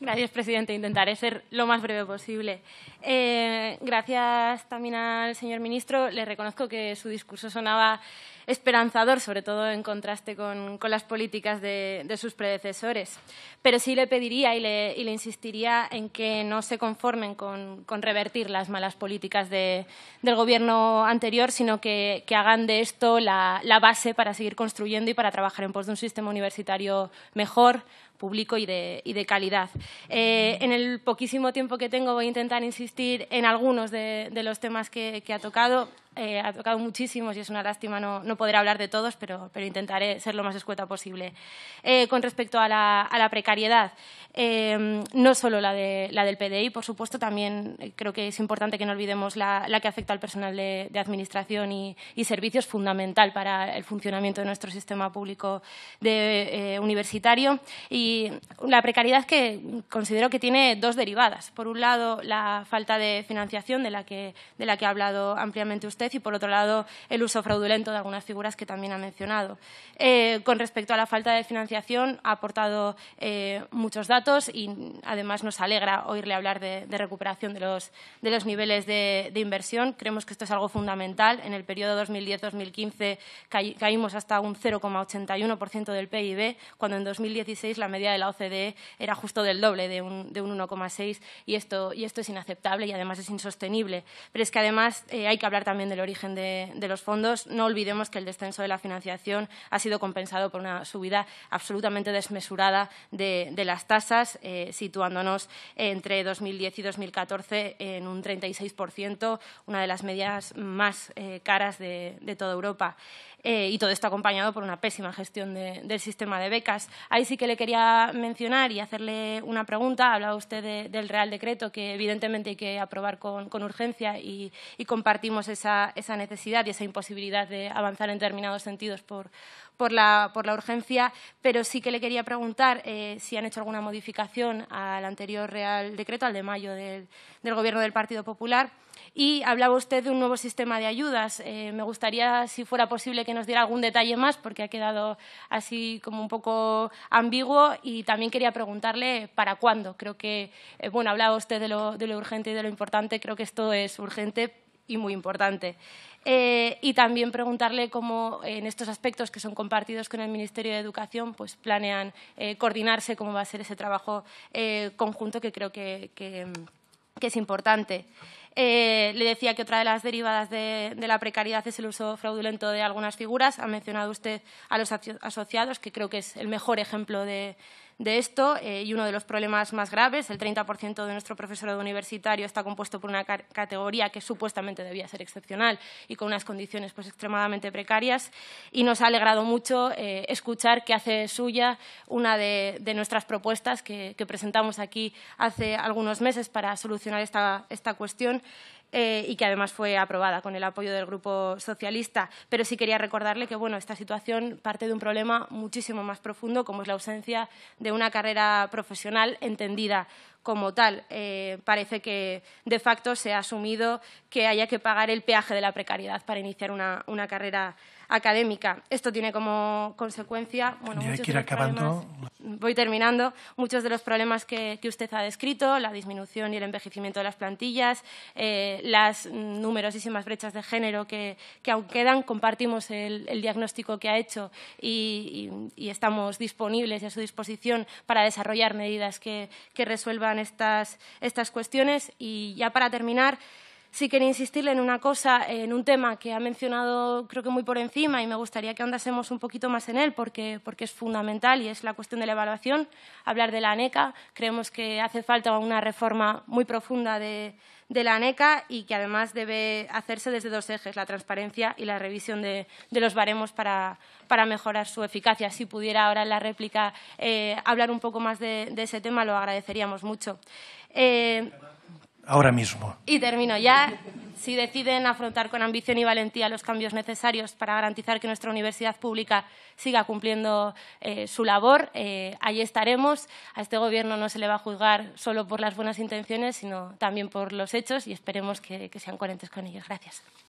Gracias, presidente. Intentaré ser lo más breve posible. Eh, gracias también al señor ministro. Le reconozco que su discurso sonaba esperanzador, sobre todo en contraste con, las políticas de, sus predecesores. Pero sí le pediría y le, insistiría en que no se conformen con, revertir las malas políticas del Gobierno anterior, sino que, hagan de esto la, base para seguir construyendo y para trabajar en pos de un sistema universitario mejor, público y de, calidad. Eh, en el poquísimo tiempo que tengo voy a intentar insistir en algunos de, los temas que ha tocado. Eh, ha tocado muchísimos y es una lástima no, no, poder hablar de todos, pero, pero intentaré ser lo más escueta posible. Eh, con respecto a la, precariedad, em, no solo la, de, la del PDI, por supuesto, también creo que es importante que no olvidemos la, que afecta al personal de, administración y, servicios, fundamental para el funcionamiento de nuestro sistema público eh, universitario. Y la precariedad que considero que tiene dos derivadas. Por un lado, la falta de financiación de la que, de la que ha hablado ampliamente usted y, por otro lado, el uso fraudulento de algunas figuras que también ha mencionado. Eh, con respecto a la falta de financiación, ha aportado eh, muchos datos y, además, nos alegra oírle hablar de, recuperación de los, de los niveles de, inversión. Creemos que esto es algo fundamental. En el periodo 2010-2015 caímos hasta un 0,81% del PIB, cuando en 2016 la media de la OCDE era justo del doble, de un, de 1,6%, y esto, y esto es inaceptable y, además, es insostenible. Pero es que, además, eh, hay que hablar también del origen de, los fondos. No olvidemos que el descenso de la financiación ha sido compensado por una subida absolutamente desmesurada de, las tasas, eh, situándonos entre 2010 y 2014 en un 36%, una de las medias más eh, caras de toda Europa. Eh, y todo esto acompañado por una pésima gestión del sistema de becas. Ahí sí que le quería mencionar y hacerle una pregunta. Hablaba usted del Real Decreto, que evidentemente hay que aprobar con, urgencia y, compartimos esa, esa, necesidad y esa imposibilidad de avanzar en determinados sentidos por, por la, urgencia, pero sí que le quería preguntar eh, si han hecho alguna modificación al anterior Real Decreto, al de mayo del, Gobierno del Partido Popular. Y hablaba usted de un nuevo sistema de ayudas. Eh, me gustaría, si fuera posible, que nos diera algún detalle más, porque ha quedado así como un poco ambiguo. Y también quería preguntarle para cuándo. Creo que, eh, bueno, hablaba usted de lo, de lo urgente y de lo importante. Creo que esto es urgente, y muy importante. Eh, y también preguntarle cómo en estos aspectos que son compartidos con el Ministerio de Educación pues planean eh, coordinarse, cómo va a ser ese trabajo eh, conjunto que creo que, es importante. le decía que otra de las derivadas de, de, la precariedad es el uso fraudulento de algunas figuras. Ha mencionado usted a los asociados, que creo que es el mejor ejemplo de, de esto eh, y uno de los problemas más graves. El 30% de nuestro profesorado universitario está compuesto por una categoría que supuestamente debía ser excepcional y con unas condiciones pues, extremadamente precarias. Y nos ha alegrado mucho eh, escuchar que hace suya una de, nuestras propuestas que, presentamos aquí hace algunos meses para solucionar esta cuestión. Eh, y que además fue aprobada con el apoyo del Grupo Socialista. Pero sí quería recordarle que bueno, esta situación parte de un problema muchísimo más profundo, como es la ausencia de una carrera profesional entendida como tal. Eh, parece que de facto se ha asumido que haya que pagar el peaje de la precariedad para iniciar una, carrera académica. Esto tiene como consecuencia bueno, voy terminando, muchos de los problemas que, usted ha descrito, la disminución y el envejecimiento de las plantillas, eh, las numerosísimas brechas de género que, que aún quedan, compartimos el, diagnóstico que ha hecho y, estamos disponibles y a su disposición para desarrollar medidas que, resuelvan estas cuestiones. Y ya para terminar, sí quería insistirle en una cosa, en un tema que ha mencionado creo que muy por encima y me gustaría que andásemos un poquito más en él porque, porque es fundamental y es la cuestión de la evaluación, hablar de la ANECA. Creemos que hace falta una reforma muy profunda de, la ANECA y que además debe hacerse desde dos ejes, la transparencia y la revisión de, los baremos para, mejorar su eficacia. Si pudiera ahora en la réplica eh, hablar un poco más de, ese tema, lo agradeceríamos mucho. Eh, ahora mismo. Y termino ya. Si deciden afrontar con ambición y valentía los cambios necesarios para garantizar que nuestra universidad pública siga cumpliendo eh, su labor, allí eh, ahí estaremos. A este Gobierno no se le va a juzgar solo por las buenas intenciones, sino también por los hechos y esperemos que sean coherentes con ellos. Gracias.